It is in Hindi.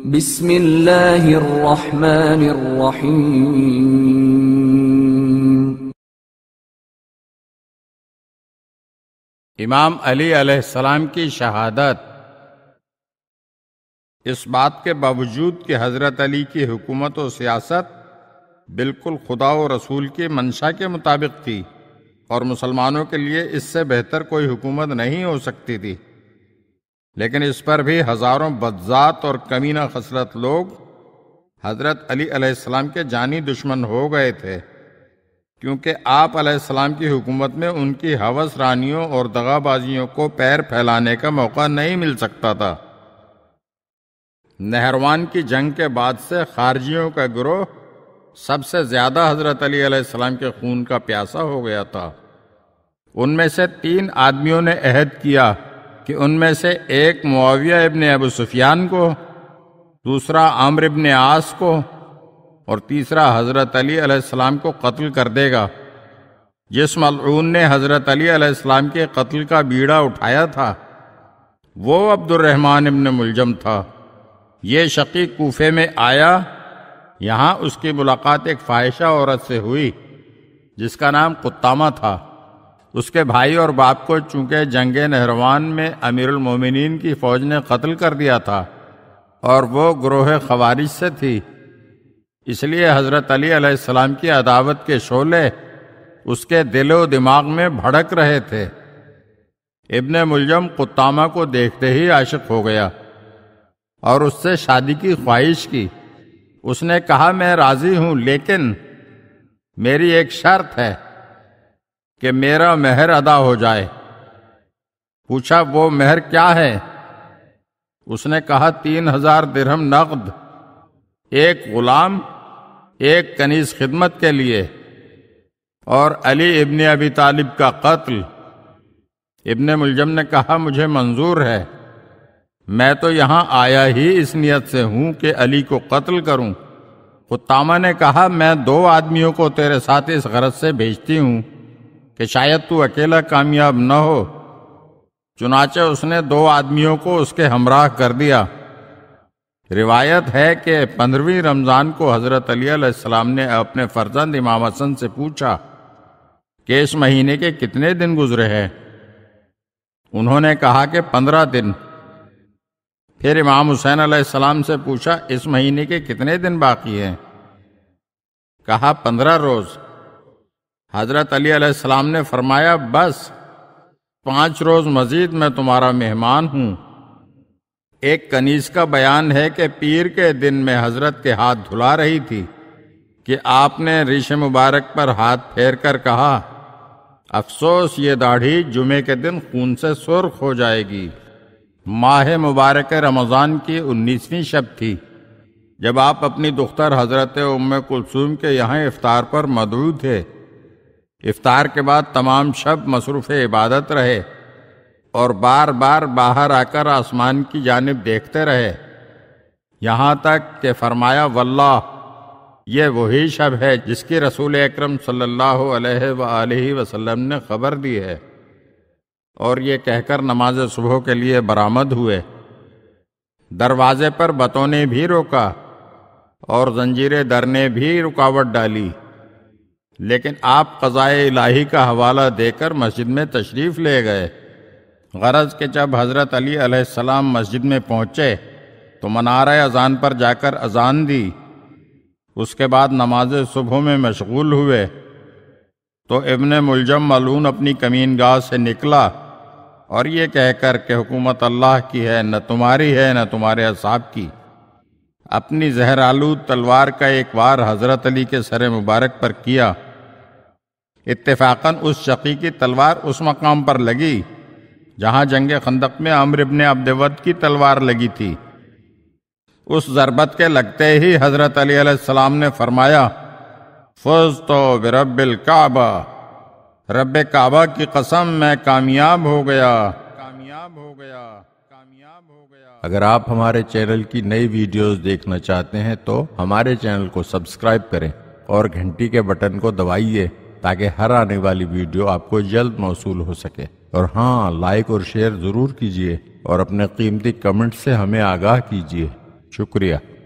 इमाम अली की शहादत इस बात के बावजूद कि हज़रत अली की हुकूमत और सियासत बिल्कुल खुदा और रसूल की मंशा के मुताबिक थी और मुसलमानों के लिए इससे बेहतर कोई हुकूमत नहीं हो सकती थी लेकिन इस पर भी हजारों बदजात और कमीना खसरत लोग हजरत अली अलैहिस्सलाम के जानी दुश्मन हो गए थे क्योंकि आप अलैहिस्सलाम की हुकूमत में उनकी हवस रानियों और दगाबाजियों को पैर फैलाने का मौका नहीं मिल सकता था नहरवान की जंग के बाद से खारजियों का ग्रोह सबसे ज्यादा हजरत अली अलैहिस्सलाम के खून का प्यासा हो गया था उनमें से तीन आदमियों ने अहद किया कि उनमें से एक मुआविया इबन अबू सुफियान को दूसरा आमर इबन आस को और तीसरा हज़रत अली अलैहिस्सलाम को कत्ल कर देगा जिस मलून ने हज़रत अली अलैहिस्सलाम के कत्ल का बीड़ा उठाया था वो अब्दुलरहमान इबन मुलजम था ये शकी कोफे में आया यहाँ उसकी मुलाकात एक फाहिशा औरत से हुई जिसका नाम कुत्तामा था उसके भाई और बाप को चूंकि जंग नहरवान में अमीरुल मोमिनीन की फौज ने कत्ल कर दिया था और वो ग्रोह खवारिज से थी इसलिए हज़रत अली अलैहिस्सलाम की अदावत के शोले उसके दिलो दिमाग में भड़क रहे थे इबन मुलजम कुत्तामा को देखते ही आशिक हो गया और उससे शादी की ख्वाहिश की उसने कहा मैं राज़ी हूँ लेकिन मेरी एक शर्त है कि मेरा मेहर अदा हो जाए पूछा वो मेहर क्या है उसने कहा तीन हजार दिरहम नकद एक गुलाम एक कनीस खिदमत के लिए और अली इब्ने अबी तालिब का कत्ल इब्ने मुलजम ने कहा मुझे मंजूर है मैं तो यहाँ आया ही इस नियत से हूँ कि अली को कत्ल करूँ खुतामा ने कहा मैं दो आदमियों को तेरे साथ इस गरज से भेजती हूँ कि शायद तू अकेला कामयाब न हो चुनाचे उसने दो आदमियों को उसके हमराह कर दिया रिवायत है कि पंद्रहवीं रमज़ान को हज़रत अलीसम ने अपने फर्जंद इमाम हसन से पूछा कि इस महीने के कितने दिन गुजरे हैं उन्होंने कहा कि पंद्रह दिन फिर इमाम हुसैन आसमाम से पूछा इस महीने के कितने दिन बाकी हैं कहा पंद्रह रोज़ हजरत अली अलैहिस्सलाम ने फरमाया बस पांच रोज मजीद मैं तुम्हारा मेहमान हूं एक कनीस का बयान है कि पीर के दिन में हजरत के हाथ धुला रही थी कि आपने ऋष मुबारक पर हाथ फेर कर कहा अफसोस ये दाढ़ी जुमे के दिन खून से सुर्ख हो जाएगी माह मुबारक रमज़ान की उन्नीसवीं शब थी जब आप अपनी दुख्तर हजरत उम कुलसूम के यहाँ इफ्तार पर मदरू थे इफ्तार के बाद तमाम शब मसरूफ़ इबादत रहे और बार बार बाहर आकर आसमान की जानब देखते रहे यहाँ तक कि फरमाया वल्ला ये वही शब है जिसकी रसूल अक्रम सल्लल्लाहु वसल्लम ने खबर दी है और ये कहकर नमाज सुबह के लिए बरामद हुए दरवाजे पर बतौने भी रोका और जंजीरें दर ने भी रुकावट डाली लेकिन आप क़ज़ाए इलाही का हवाला देकर मस्जिद में तशरीफ़ ले गए गरज के जब हज़रत अली अलैहिस्सलाम मस्जिद में पहुँचे तो मनार अजान पर जाकर अजान दी उसके बाद नमाज सुबह में मशगूल हुए तो इबन मुलजम मलून अपनी कमीन गाह से निकला और ये कहकर के हुकूमत अल्लाह की है न तुम्हारी है न तुम्हारे असाब की अपनी जहरालू तलवार का एक वार हज़रत अली के सर मुबारक पर किया इत्तेफाकन उस शकी की तलवार उस मकाम पर लगी जहां जंग खंदक में अमर इबन अब्दवद की तलवार लगी थी उस जरबत के लगते ही हजरत अलीसम ने फरमाया फुज तो रबिल काबा रब काबा की कसम में कामयाब हो गया कामयाब हो गया कामयाब हो गया अगर आप हमारे चैनल की नई वीडियोस देखना चाहते हैं तो हमारे चैनल को सब्सक्राइब करें और घंटी के बटन को दबाइए ताकि हर आने वाली वीडियो आपको जल्द मौसू हो सके और हाँ लाइक और शेयर ज़रूर कीजिए और अपने कीमती कमेंट से हमें आगाह कीजिए शुक्रिया